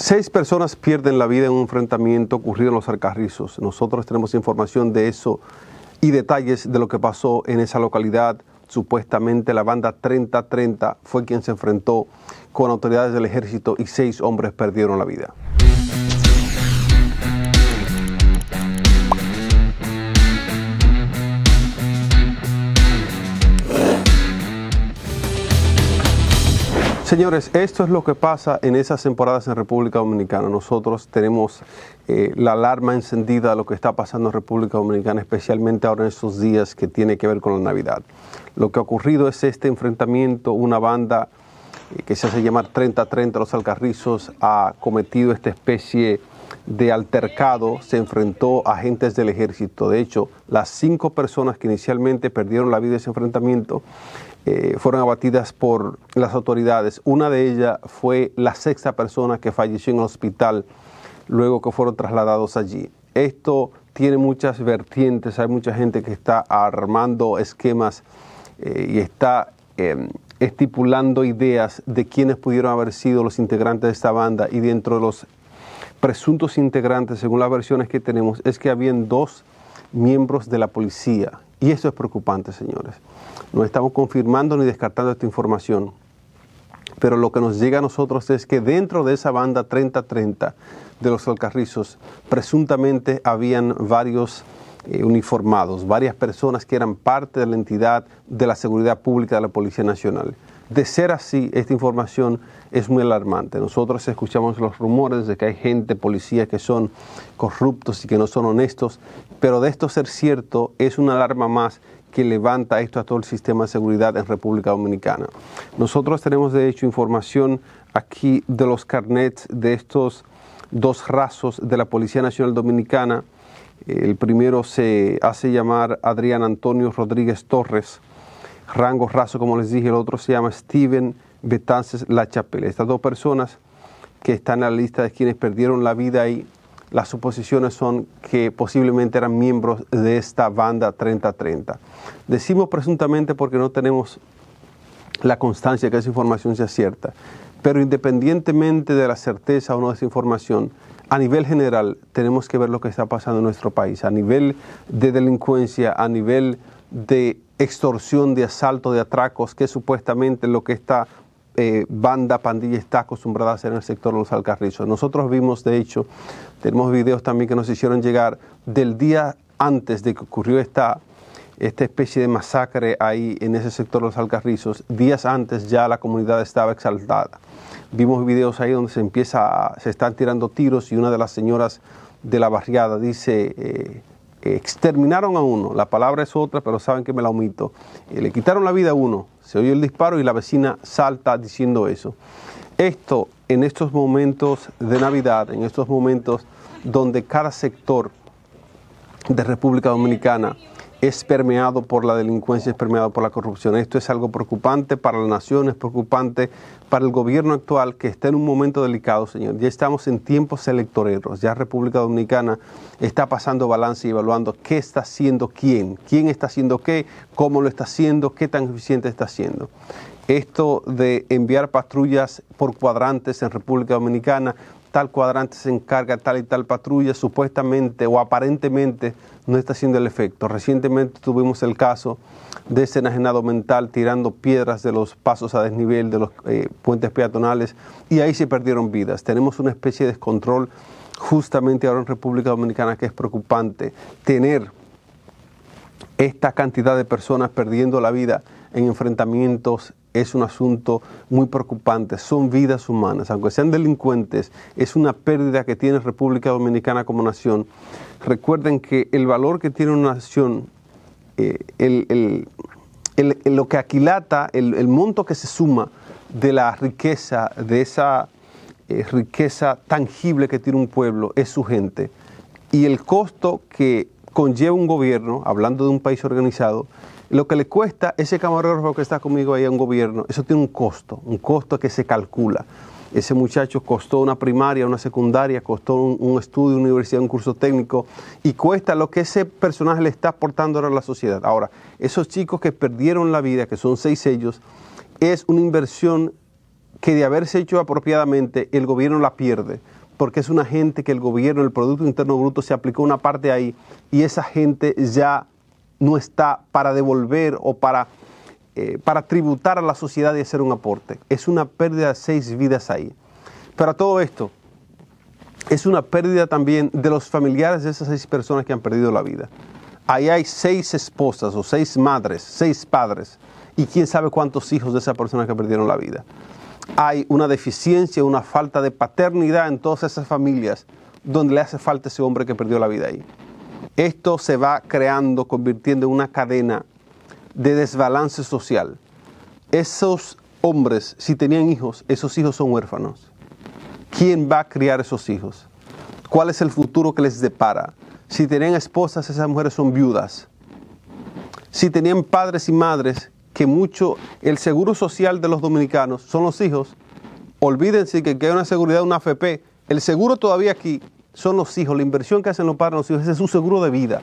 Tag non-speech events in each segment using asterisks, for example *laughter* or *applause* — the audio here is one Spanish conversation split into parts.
Seis personas pierden la vida en un enfrentamiento ocurrido en los Alcarrizos. Nosotros tenemos información de eso y detalles de lo que pasó en esa localidad. Supuestamente la banda 3030 fue quien se enfrentó con autoridades del ejército y seis hombres perdieron la vida. Señores, esto es lo que pasa en esas temporadas en República Dominicana. Nosotros tenemos eh, la alarma encendida de lo que está pasando en República Dominicana, especialmente ahora en estos días que tiene que ver con la Navidad. Lo que ha ocurrido es este enfrentamiento, una banda eh, que se hace llamar 30-30 Los Alcarrizos ha cometido esta especie de altercado, se enfrentó a agentes del ejército. De hecho, las cinco personas que inicialmente perdieron la vida en ese enfrentamiento eh, fueron abatidas por las autoridades. Una de ellas fue la sexta persona que falleció en el hospital luego que fueron trasladados allí. Esto tiene muchas vertientes, hay mucha gente que está armando esquemas eh, y está em, estipulando ideas de quiénes pudieron haber sido los integrantes de esta banda y dentro de los presuntos integrantes, según las versiones que tenemos, es que habían dos miembros de la policía y eso es preocupante, señores. No estamos confirmando ni descartando esta información. Pero lo que nos llega a nosotros es que dentro de esa banda 30-30 de los alcarrizos, presuntamente habían varios eh, uniformados, varias personas que eran parte de la entidad de la seguridad pública de la Policía Nacional. De ser así, esta información es muy alarmante. Nosotros escuchamos los rumores de que hay gente, policía, que son corruptos y que no son honestos, pero de esto ser cierto es una alarma más que levanta esto a todo el sistema de seguridad en República Dominicana. Nosotros tenemos de hecho información aquí de los carnets de estos dos rasos de la Policía Nacional Dominicana. El primero se hace llamar Adrián Antonio Rodríguez Torres rango raso, como les dije, el otro se llama Steven Betances Lachapelle. Estas dos personas que están en la lista de quienes perdieron la vida y las suposiciones son que posiblemente eran miembros de esta banda 3030. Decimos presuntamente porque no tenemos la constancia que esa información sea cierta, pero independientemente de la certeza o no de esa información, a nivel general tenemos que ver lo que está pasando en nuestro país, a nivel de delincuencia, a nivel de extorsión, de asalto, de atracos, que supuestamente lo que esta eh, banda, pandilla está acostumbrada a hacer en el sector de los Alcarrizos. Nosotros vimos, de hecho, tenemos videos también que nos hicieron llegar del día antes de que ocurrió esta, esta especie de masacre ahí en ese sector de los Alcarrizos, días antes ya la comunidad estaba exaltada. Vimos videos ahí donde se empieza, a, se están tirando tiros y una de las señoras de la barriada dice... Eh, exterminaron a uno, la palabra es otra, pero saben que me la omito, eh, le quitaron la vida a uno, se oye el disparo y la vecina salta diciendo eso. Esto en estos momentos de Navidad, en estos momentos donde cada sector de República Dominicana es permeado por la delincuencia, es permeado por la corrupción. Esto es algo preocupante para la nación, es preocupante para el gobierno actual que está en un momento delicado, señor. Ya estamos en tiempos electoreros, ya República Dominicana está pasando balance y evaluando qué está haciendo quién, quién está haciendo qué, cómo lo está haciendo, qué tan eficiente está haciendo. Esto de enviar patrullas por cuadrantes en República Dominicana tal cuadrante se encarga tal y tal patrulla, supuestamente o aparentemente no está haciendo el efecto. Recientemente tuvimos el caso de ese enajenado mental tirando piedras de los pasos a desnivel de los eh, puentes peatonales y ahí se perdieron vidas. Tenemos una especie de descontrol justamente ahora en República Dominicana que es preocupante. Tener esta cantidad de personas perdiendo la vida en enfrentamientos es un asunto muy preocupante. Son vidas humanas, aunque sean delincuentes, es una pérdida que tiene República Dominicana como nación. Recuerden que el valor que tiene una nación, eh, lo que aquilata, el, monto que se suma de la riqueza, de esa eh, riqueza tangible que tiene un pueblo, es su gente. Y el costo que conlleva un gobierno, hablando de un país organizado, lo que le cuesta ese camarógrafo que está conmigo ahí en un gobierno, eso tiene un costo, un costo que se calcula. Ese muchacho costó una primaria, una secundaria, costó un, un estudio, una universidad, un curso técnico y cuesta lo que ese personaje le está aportando ahora a la sociedad. Ahora, esos chicos que perdieron la vida, que son seis ellos, es una inversión que de haberse hecho apropiadamente el gobierno la pierde, porque es una gente que el gobierno, el Producto Interno Bruto, se aplicó una parte ahí y esa gente ya no está para devolver o para, eh, para tributar a la sociedad y hacer un aporte. Es una pérdida de seis vidas ahí. Pero todo esto, es una pérdida también de los familiares de esas seis personas que han perdido la vida. Ahí hay seis esposas o seis madres, seis padres y quién sabe cuántos hijos de esas personas que perdieron la vida. Hay una deficiencia, una falta de paternidad en todas esas familias donde le hace falta ese hombre que perdió la vida ahí. Esto se va creando, convirtiendo en una cadena de desbalance social. Esos hombres, si tenían hijos, esos hijos son huérfanos. ¿Quién va a criar esos hijos? ¿Cuál es el futuro que les depara? Si tenían esposas, esas mujeres son viudas. Si tenían padres y madres, que mucho el seguro social de los dominicanos son los hijos, olvídense que hay una seguridad, una AFP. El seguro todavía aquí son los hijos, la inversión que hacen los padres en los hijos, es su seguro de vida.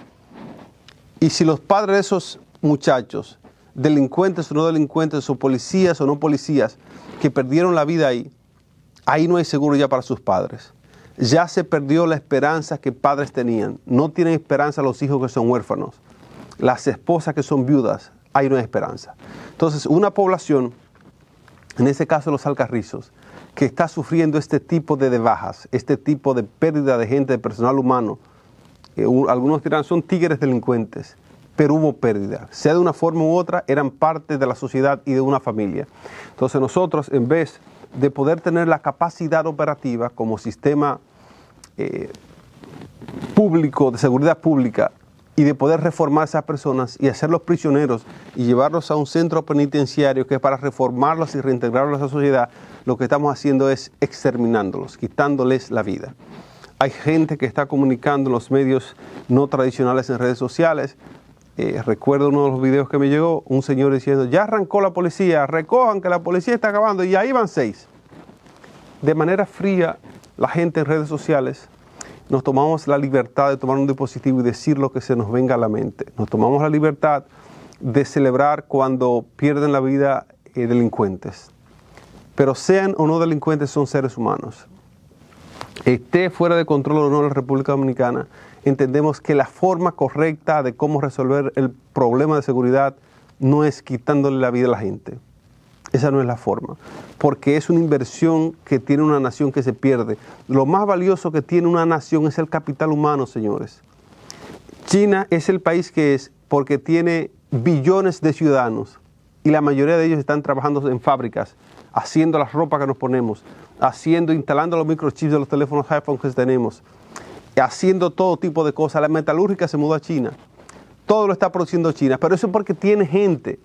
Y si los padres de esos muchachos, delincuentes o no delincuentes, o policías o no policías, que perdieron la vida ahí, ahí no hay seguro ya para sus padres. Ya se perdió la esperanza que padres tenían. No tienen esperanza los hijos que son huérfanos. Las esposas que son viudas, ahí no hay esperanza. Entonces, una población, en ese caso los alcarrizos, que está sufriendo este tipo de debajas, este tipo de pérdida de gente, de personal humano. Eh, algunos dirán, son tigres delincuentes, pero hubo pérdida. Sea de una forma u otra, eran parte de la sociedad y de una familia. Entonces nosotros, en vez de poder tener la capacidad operativa como sistema eh, público, de seguridad pública, y de poder reformar a esas personas y hacerlos prisioneros y llevarlos a un centro penitenciario que es para reformarlos y reintegrarlos a la sociedad, lo que estamos haciendo es exterminándolos, quitándoles la vida. Hay gente que está comunicando en los medios no tradicionales en redes sociales. Eh, recuerdo uno de los videos que me llegó, un señor diciendo, ya arrancó la policía, recojan que la policía está acabando y ahí van seis. De manera fría, la gente en redes sociales nos tomamos la libertad de tomar un dispositivo y decir lo que se nos venga a la mente. Nos tomamos la libertad de celebrar cuando pierden la vida eh, delincuentes pero sean o no delincuentes, son seres humanos. Esté fuera de control o no la República Dominicana, entendemos que la forma correcta de cómo resolver el problema de seguridad no es quitándole la vida a la gente. Esa no es la forma, porque es una inversión que tiene una nación que se pierde. Lo más valioso que tiene una nación es el capital humano, señores. China es el país que es porque tiene billones de ciudadanos y la mayoría de ellos están trabajando en fábricas, haciendo la ropa que nos ponemos, haciendo, instalando los microchips de los teléfonos iPhone que tenemos, haciendo todo tipo de cosas. La metalúrgica se mudó a China. Todo lo está produciendo China, pero eso es porque tiene gente,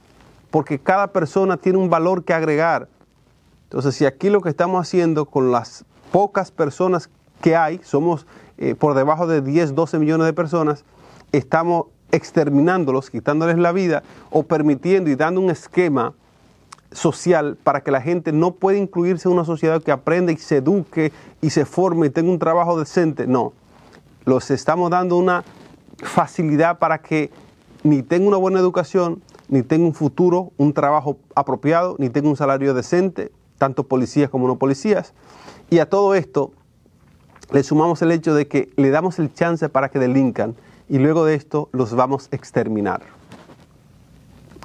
porque cada persona tiene un valor que agregar. Entonces, si aquí lo que estamos haciendo con las pocas personas que hay, somos eh, por debajo de 10, 12 millones de personas, estamos exterminándolos, quitándoles la vida o permitiendo y dando un esquema social para que la gente no pueda incluirse en una sociedad que aprenda y se eduque y se forme y tenga un trabajo decente. No, los estamos dando una facilidad para que ni tenga una buena educación, ni tenga un futuro, un trabajo apropiado, ni tenga un salario decente, tanto policías como no policías. Y a todo esto le sumamos el hecho de que le damos el chance para que delincan y luego de esto los vamos a exterminar.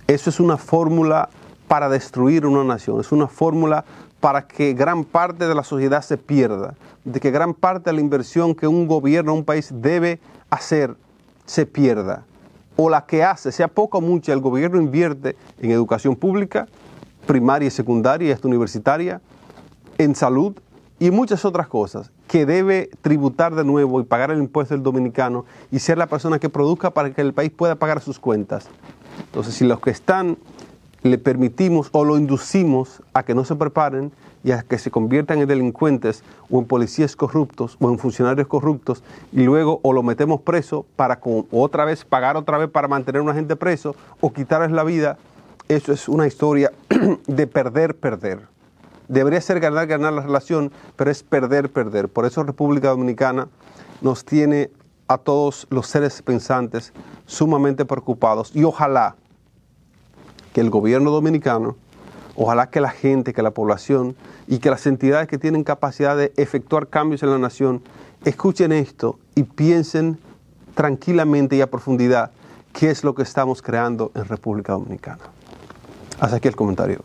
Eso es una fórmula para destruir una nación, es una fórmula para que gran parte de la sociedad se pierda, de que gran parte de la inversión que un gobierno, un país debe hacer, se pierda, o la que hace, sea poco o mucha, el gobierno invierte en educación pública, primaria y secundaria, hasta universitaria, en salud y muchas otras cosas, que debe tributar de nuevo y pagar el impuesto del dominicano y ser la persona que produzca para que el país pueda pagar sus cuentas. Entonces, si los que están le permitimos o lo inducimos a que no se preparen y a que se conviertan en delincuentes o en policías corruptos o en funcionarios corruptos y luego o lo metemos preso para otra vez pagar otra vez para mantener a una gente preso o quitarles la vida, eso es una historia *clears throat* de perder, perder. Debería ser ganar, ganar la relación, pero es perder, perder. Por eso República Dominicana nos tiene a todos los seres pensantes sumamente preocupados y ojalá que el gobierno dominicano, ojalá que la gente, que la población y que las entidades que tienen capacidad de efectuar cambios en la nación escuchen esto y piensen tranquilamente y a profundidad qué es lo que estamos creando en República Dominicana. Hasta aquí el comentario.